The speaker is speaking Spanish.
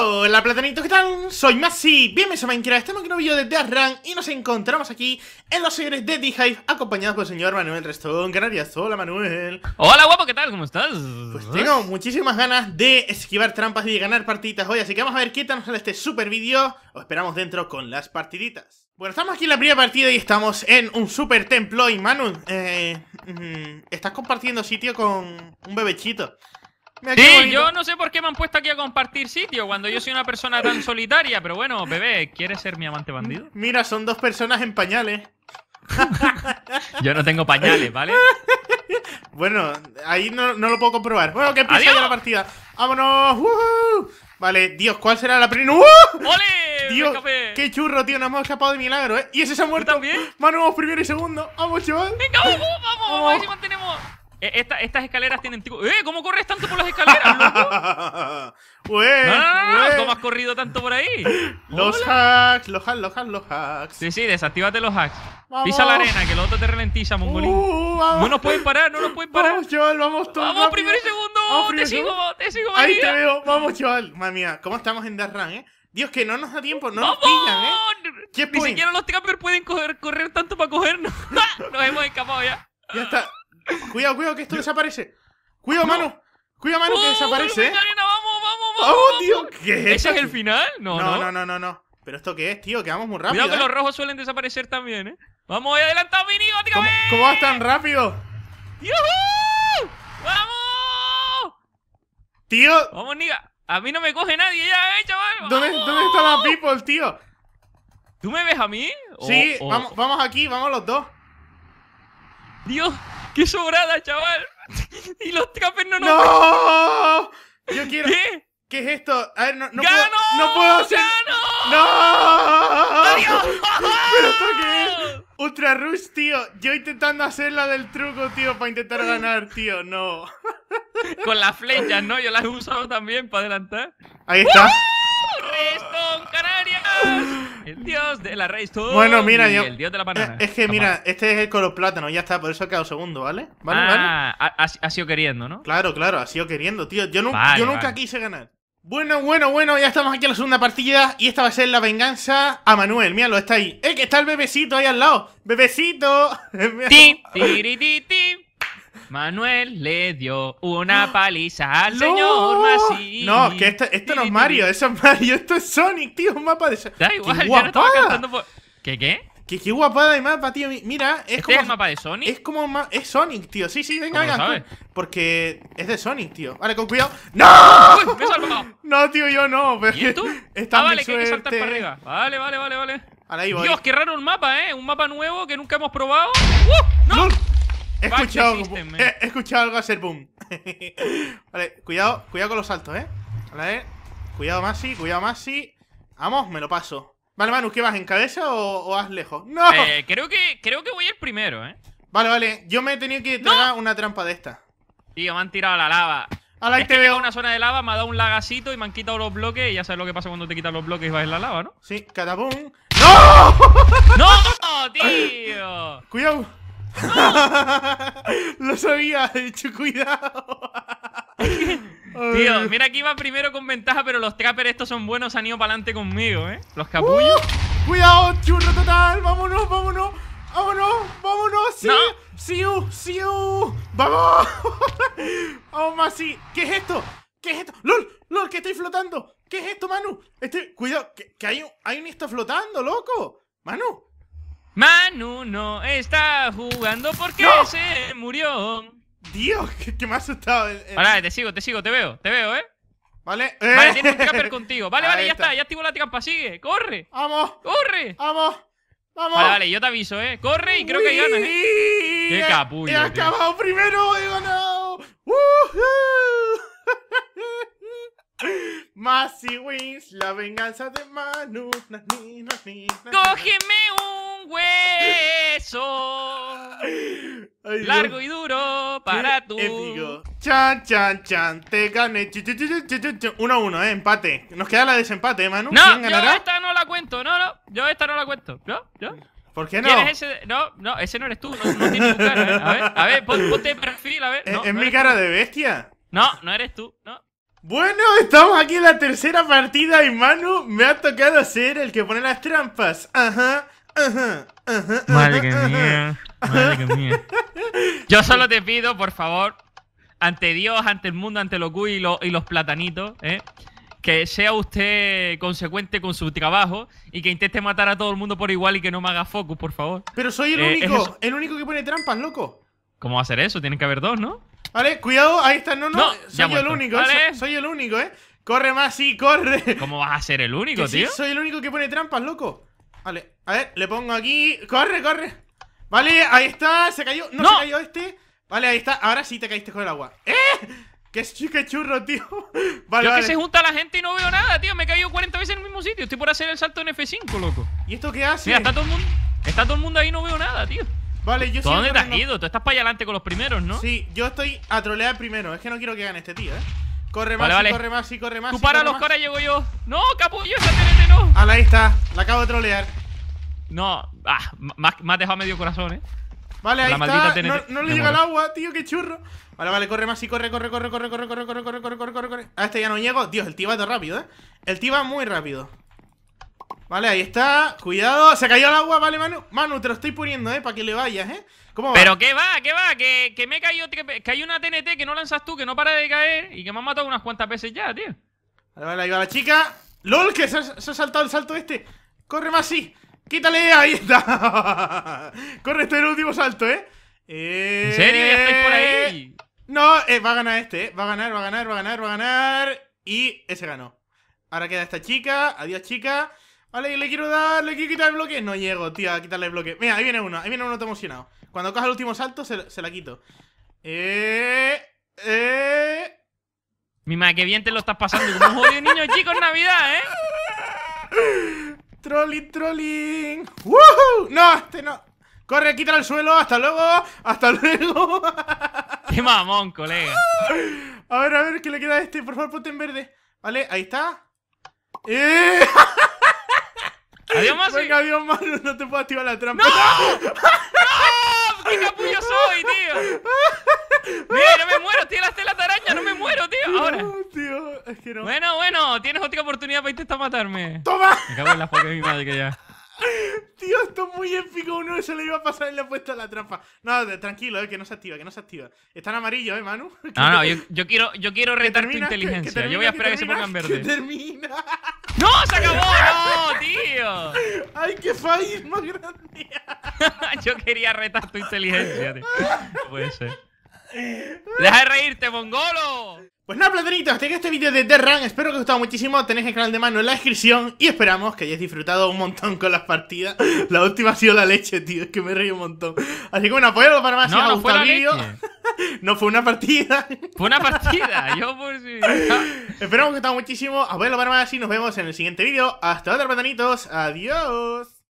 Hola platanito, ¿qué tal? Soy Masi, bienvenidos a Minecraft, estamos en un video de Death Run y nos encontramos aquí en los señores de D-Hive acompañados por el señor Manuel Restón Canarias. Hola Manuel. Hola guapo, ¿qué tal? ¿Cómo estás? Pues tengo muchísimas ganas de esquivar trampas y de ganar partiditas hoy, así que vamos a ver qué tal nos sale este super vídeo. Os esperamos dentro con las partiditas. Bueno, estamos aquí en la primera partida y estamos en un super templo y Manuel, eh, mm, estás compartiendo sitio con un bebechito. Sí, yo no sé por qué me han puesto aquí a compartir sitio cuando yo soy una persona tan solitaria, pero bueno, bebé, ¿quieres ser mi amante bandido? Mira, son dos personas en pañales. yo no tengo pañales, ¿vale? bueno, ahí no, lo puedo comprobar. Bueno, que empieza ya la partida. ¡Vámonos! Vale, Dios, ¿cuál será la primera? ¡Ole! Dios, qué churro, tío, nos hemos escapado de milagro, ¿eh? Y ese se ha muerto. ¿También? Manu, primero y segundo. ¡Vamos, chaval! ¡Venga, vamos! ¡Vamos! vamos. vamos. vamos vamos ¡Vamos! mantenemos! E, estas escaleras tienen... ¡Eh! ¿Cómo corres tanto por las escaleras, loco? ¿Cómo has corrido tanto por ahí? Los hacks, los hacks, los hacks, los hacks. Sí, sí, desactivate los hacks. Pisa la arena, que lo otro te ralentiza, uh, mongolín. no nos pueden parar, no nos pueden parar. Vamos, chaval, vamos todos Vamos, primero y segundo. te sigo, te sigo, Ahí te veo. Vamos, chaval. Mamía, ¿cómo estamos en Run, eh? Dios, que no nos da tiempo, no nos pillan, ¿eh? Ni siquiera los campers pueden correr, correr tanto para cogernos. nos hemos escapado ya. Ya está. Cuidado, cuidado, que esto desaparece. Cuidado, mano. Cuidado, mano, que oh, desaparece. Vamos, eh. vamos, vamos. Oh, tío, ¿qué es ¿Ese es el final? No, no, no, no, no. no. Pero esto qué es, tío, que vamos muy rápido. Cuidado que eh. los rojos suelen desaparecer también, ¿eh? Vamos, adelantado, Vini, ¿Cómo, ¿Cómo vas tan rápido? ¡Yuhu! ¡Vamos! Tío. Vamos, niga. A mí no me coge nadie ya, eh, chaval. ¿Dónde, ¿Dónde, está people, tío? ¿Tú me ves a mí? Sí, Vamos, vamos aquí, vamos los dos. Dios. ¡Qué sobrada, chaval! Y los trapes no nos. ¡No! Yo quiero. ¿Qué? ¿Qué es esto? A ver, no, no puedo. ¡No puedo hacer! ¡Gano! ¡No! ¿Pero esto qué es? Ultra Rush, tío. Yo intentando hacer la del truco, tío, para intentar ganar, tío. No. Con las flechas, ¿no? Yo las he usado también para adelantar. Ahí está. ¡Reston, Canarias! El dios de la raíz, tú Bueno, mira, yo. El dios de la banana. Es, que, mira, este es el color plátano, ya está, por eso ha quedado segundo, ¿vale? ¿Vale, vale? Ah, ha, sido queriendo, ¿no? Claro, claro, ha sido queriendo, tío. Yo, nunca quise ganar. Bueno, bueno, bueno, ya estamos aquí en la segunda partida y esta va a ser la venganza a Manuel. lo está ahí. ¡Eh, que está el bebecito ahí al lado! ¡Bebecito! ¡Tim! Manuel le dio una ¡Ah! paliza al señor Masí. No, que esto, esto no es Mario, eso es Mario, esto es Sonic, tío, un mapa de Sonic. Da igual, ¡Qué qué? ¿Qué, guapada de mapa, tío. Mira, es ¿Este como. Es mapa de Sonic? Es como. Es Sonic, tío. Sí, sí, venga, venga. Porque es de Sonic, tío. Vale, con cuidado. ¡No! No, tío, yo no. ¿Y tú? ah, vale, que hay que para arriba. Vale, vale, vale, vale. Dios, qué raro un mapa, ¿eh? Un mapa nuevo que nunca hemos probado. ¡Uh! ¡No! He escuchado, he, escuchado algo hacer boom. vale, cuidado, cuidado con los saltos, ¿eh? Vale, cuidado Masi, cuidado Masi. Vamos, me lo paso. Vale, Manu, ¿qué vas? ¿En cabeza o, vas lejos? ¡No! Eh, creo que creo que voy el primero, ¿eh? Vale, vale. Yo me he tenido que tragar una trampa de esta. Tío, me han tirado la lava. a la te veo. una zona de lava, me ha dado un lagacito y me han quitado los bloques. Y ya sabes lo que pasa cuando te quitan los bloques y vas en la lava, ¿no? Sí, catapum. ¡No! ¡No, tío! Cuidado. Lo sabía, He hecho, cuidado. Tío, mira que iba primero con ventaja, pero los trappers estos son buenos, han ido para adelante conmigo, ¿eh? Los capullos. Uh, cuidado, churro total, vámonos, vámonos. Vámonos, vámonos, sí. Sí, uh, sí, uh. Vamos. Vamos más, ¿Qué es esto? ¿Qué es esto? ¡Lol! ¡Lol! ¡Que estoy flotando! ¿Qué es esto, Manu? Este, cuidado, que, hay, hay un está flotando, loco. Manu, Manu no está jugando porque se murió. Dios, ¿qué, me ha asustado! Vale, te sigo, te sigo, te veo, te veo, ¿eh? Vale, Vale, eh. tiene un camper contigo. Vale, vale, ya está. ya activo la trampa, sigue, corre. Vamos. Corre. Vamos. Vamos. Vale, vale, yo te aviso, ¿eh? Corre y creo que ganas, ¿eh? Qué capullo. He acabado primero, he ganado. Uh Así wins, la venganza de Manu. Na, ni, Cógeme un hueso. Ay, largo y duro para tu. Chan, chan, chan. Te gané. Ch, ch, ch, uno a uno, eh. Empate. Nos queda la desempate, eh, Manu. No, ¿Quién ganará? yo esta no la cuento. No, no. Yo esta no la cuento. ¿No? ¿Yo? ¿Por qué no? ese? No, no, ese no eres tú. No, no tienes tu cara. ¿eh? A ver, a ver, ponte perfil, a ver. ¿Es, mi cara de bestia? No, no eres tú. No. Bueno, estamos aquí en la tercera partida y Manu me ha tocado ser el que pone las trampas. Ajá, ajá, ajá. Madre mía, madre mía. Yo solo te pido, por favor, ante Dios, ante el mundo, ante los Q y, los platanitos, ¿eh? que sea usted consecuente con su trabajo y que intente matar a todo el mundo por igual y que no me haga focus, por favor. Pero soy el eh, único, el único que pone trampas, loco. ¿Cómo va a ser eso? Tienen que haber dos, ¿no? Vale, cuidado, ahí está. No, no, soy yo el único. ¿eh? Soy, el único, ¿eh? Corre más, sí, corre. ¿Cómo vas a ser el único, tío? soy el único que pone trampas, loco. Vale, a ver, le pongo aquí. Corre, corre. Vale, ahí está. Se cayó. No, se cayó este. Vale, ahí está. Ahora sí te caíste con el agua. ¡Eh! ¡Qué, churro, tío! Vale, Yo que se junta la gente y no veo nada, tío. Me he caído 40 veces en el mismo sitio. Estoy por hacer el salto en F5, loco. ¿Y esto qué hace? Mira, está todo el mundo, está todo el mundo ahí y no veo nada, tío. Vale, yo ¿Tú dónde te has ido? Tú estás para allá adelante con los primeros, ¿no? Sí, yo estoy a trolear primero. Es que no quiero que gane este tío, ¿eh? Corre más, corre más, y corre más. Tú para los coras y llego yo. No, capullo, esa TNT no. Ah, ahí está. La acabo de trolear. No, ah, me ha dejado medio corazón, ¿eh? Vale, ahí está. No, le llega el agua, tío, qué churro. Vale, vale, corre más y corre, corre, corre, corre, corre, corre, corre, corre, corre, corre, corre, corre. A este ya no llego. Dios, el tío va todo rápido, ¿eh? El tío va muy rápido. Vale, ahí está. Cuidado. Se cayó al agua, vale, Manu. Manu, te lo estoy poniendo, ¿eh? Para que le vayas, ¿eh? ¿Cómo va? Pero qué va, qué va. Que, que me he caído. Que, hay una TNT que no lanzas tú, que no para de caer y que me ha matado unas cuantas veces ya, tío. Vale, vale, ahí va la chica. ¡Lol! Que se ha, saltado el salto este. Corre más, sí. Quítale, ahí está. Corre, este es el último salto, ¿eh? eh... en serio? ¿Ya estáis por ahí? Eh, no, eh, va a ganar este, ¿eh? Va a ganar, va a ganar, va a ganar, va a ganar. Y ese ganó. Ahora queda esta chica. Adiós, chica. Vale, le quiero dar, le quiero quitar el bloque. No llego, tío, a quitarle el bloque. Mira, ahí viene uno, ahí viene uno te emocionado. Cuando coja el último salto, se, se la quito. Eh. Eh. Mi madre, qué bien te lo estás pasando. No jodido niño chico en Navidad, ¿eh? Trolling, trolling. ¡Woohoo! No, este no. Corre, quita el suelo. Hasta luego. Hasta luego. qué mamón, colega. A ver, a ver, ¿qué le queda a este? Por favor, ponte en verde. Vale, ahí está. ¡Eh! Adiós, manu Venga, adiós, Manu, no te puedo activar la trampa. ¡No! ¡No! ¡Qué capullo soy, tío! Mira, no me muero, tío, la tela araña, no me muero, tío. Ahora. tío, es que no. Bueno, bueno, tienes otra oportunidad para intentar matarme. ¡Toma! Me cago en la foca de mi madre que ya. Tío, esto es muy épico. Uno se le iba a pasar y le puesta puesto la trampa. No, tranquilo, eh, que no se activa, que no se activa. Están amarillos, eh, Manu. No, no, yo, quiero, yo quiero retar tu inteligencia. yo voy a esperar que, que se pongan verdes. termina! ¡No! ¡Se acabó! ¡No, tío! ¡Ay, qué fail más grande! Yo quería retar tu inteligencia, puede ser. ¡Deja de reírte, mongolo! Pues nada, platanitos, hasta aquí este vídeo de The Run Espero que os haya gustado muchísimo. Tenéis el canal de mano en la descripción. Y esperamos que hayáis disfrutado un montón con las partidas. La última ha sido la leche, tío. Es que me reí un montón. Así que bueno, apoyadlo pues para más si os ha gustado el vídeo. no fue una partida. Fue una partida. Yo por si. Esperamos que os muchísimo. Abuelo a más y nos vemos en el siguiente vídeo. Hasta otra, patanitos, Adiós.